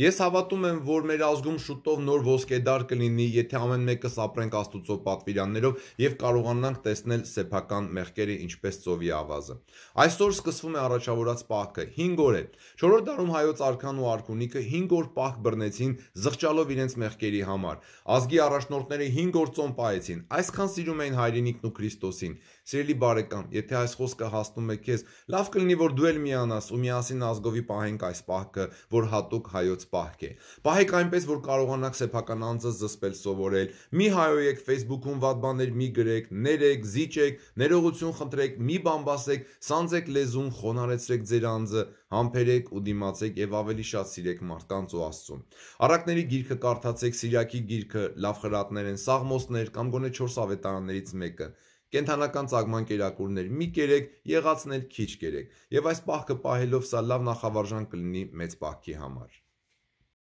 Ես հավատում եմ, որ մեր ազգում շուտով նոր ոսկեդար կլինի, եթե ամեն մեկս ապրենք Աստուծո պատվիրաններով եւ կարողանանք տեսնել սեփական մեղքերը ինչպես ծովի ավազը։ Այսօր սկսվում է առաջավորած պահքը, 5 օր է։ 4-րդ դարում հայոց արքան ու արքունիքը 5 օր պահք բռնեցին զղջալով իրենց մեղքերի համար։ Ազգի առաջնորդները 5 օր ծոմ պահեցին։ Այսքան սիրում էին հայրենիքն ու Քրիստոսին։ Սիրելի բարեկամ, եթե այս խոսքը հասնում է քեզ, լավ կլինի որ դու էլ միանաս ու միասին ազգովի պահենք այս պահքը, որ հատուկ հայոց ձեզանից պահքեք։ Պահեք այնպես, որ կարողանաք սեփական անձը զսպել սովորել։ Մի հայոյեք Facebook-ում վատ բաներ մի գրեք, ներեք, զիջեք, ներողություն խնդրեք, մի բան բասեք, սանձեք լեզուն, խոնարեցրեք ձեր անձը, համբերեք ու դիմացեք եւ ավելի շատ սիրեք մարդկանց ու Աստծուն։ Առակների գիրքը կարդացեք, Սիրիակի գիրքը, լավ խրատներ են, սաղմոսներ կամ գոնե 4 ավետարաններից մեկը կենթանական ցագման կերակուրներ մի կերեք, եղածնել քիչ կերեք։ Եվ այս պահքը պահելով սա լավ նախավարժան կլինի մեծ պահքի համար։